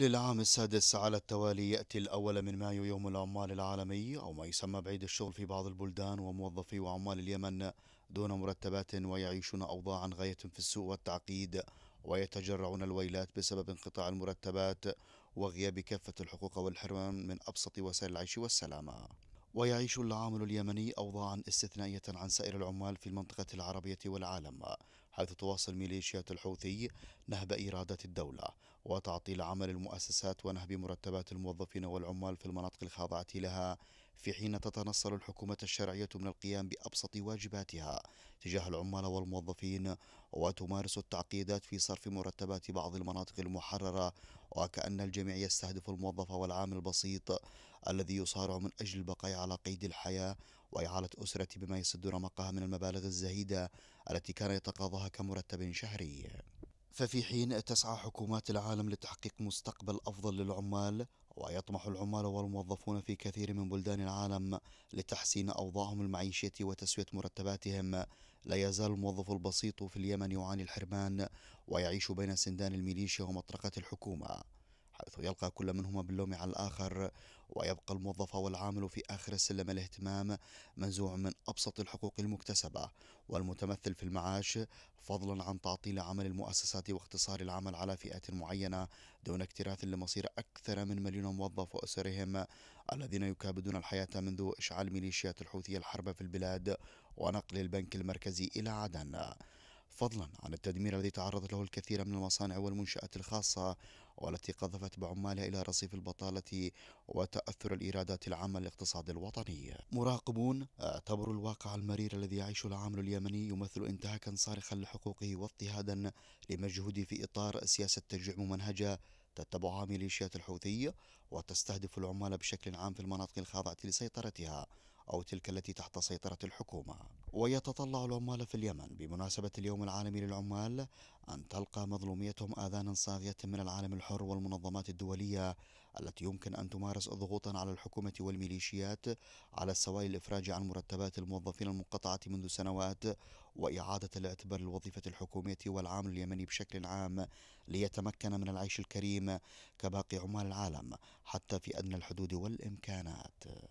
للعام السادس على التوالي يأتي الأول من مايو يوم العمال العالمي أو ما يسمى بعيد الشغل في بعض البلدان وموظفي وعمال اليمن دون مرتبات ويعيشون أوضاعا غاية في السوء والتعقيد ويتجرعون الويلات بسبب انقطاع المرتبات وغياب كافة الحقوق والحرمان من أبسط وسائل العيش والسلامة ويعيش العامل اليمني أوضاعا استثنائية عن سائر العمال في المنطقة العربية والعالم حيث تواصل ميليشيات الحوثي نهب إيرادات الدولة وتعطيل عمل المؤسسات ونهب مرتبات الموظفين والعمال في المناطق الخاضعة لها في حين تتنصل الحكومة الشرعية من القيام بأبسط واجباتها تجاه العمال والموظفين وتمارس التعقيدات في صرف مرتبات بعض المناطق المحررة وكأن الجميع يستهدف الموظف والعامل البسيط الذي يصارع من أجل البقاء على قيد الحياة وإعالة أسرته بما يسد رمقها من المبالغ الزهيدة التي كان يتقاضاها كمرتب شهري ففي حين تسعى حكومات العالم لتحقيق مستقبل أفضل للعمال ويطمح العمال والموظفون في كثير من بلدان العالم لتحسين أوضاعهم المعيشية وتسوية مرتباتهم لا يزال الموظف البسيط في اليمن يعاني الحرمان ويعيش بين سندان الميليشيا ومطرقة الحكومة حيث يلقى كل منهما باللوم على الآخر ويبقى الموظف والعامل في آخر سلم الاهتمام منزوع من أبسط الحقوق المكتسبة والمتمثل في المعاش فضلا عن تعطيل عمل المؤسسات واختصار العمل على فئة معينة دون اكتراث لمصير أكثر من مليون موظف وأسرهم الذين يكابدون الحياة منذ إشعال ميليشيات الحوثية الحرب في البلاد ونقل البنك المركزي إلى عدن فضلا عن التدمير الذي تعرضت له الكثير من المصانع والمنشآت الخاصة والتي قذفت بعمالها إلى رصيف البطالة وتأثر الإيرادات العامة للاقتصاد الوطني مراقبون اعتبروا الواقع المرير الذي يعيشه العامل اليمني يمثل انتهاكا صارخا لحقوقه واضطهادا لمجهوده في إطار سياسة تشجيع ممنهجة تتبعها ميليشيات الحوثي وتستهدف العمال بشكل عام في المناطق الخاضعة لسيطرتها أو تلك التي تحت سيطرة الحكومة ويتطلع العمال في اليمن بمناسبة اليوم العالمي للعمال أن تلقى مظلوميتهم آذانا صاغية من العالم الحر والمنظمات الدولية التي يمكن أن تمارس ضغوطا على الحكومة والميليشيات على السواء الإفراج عن مرتبات الموظفين المنقطعة منذ سنوات وإعادة الاعتبار للوظيفة الحكومية والعامل اليمني بشكل عام ليتمكن من العيش الكريم كباقي عمال العالم حتى في أدنى الحدود والإمكانات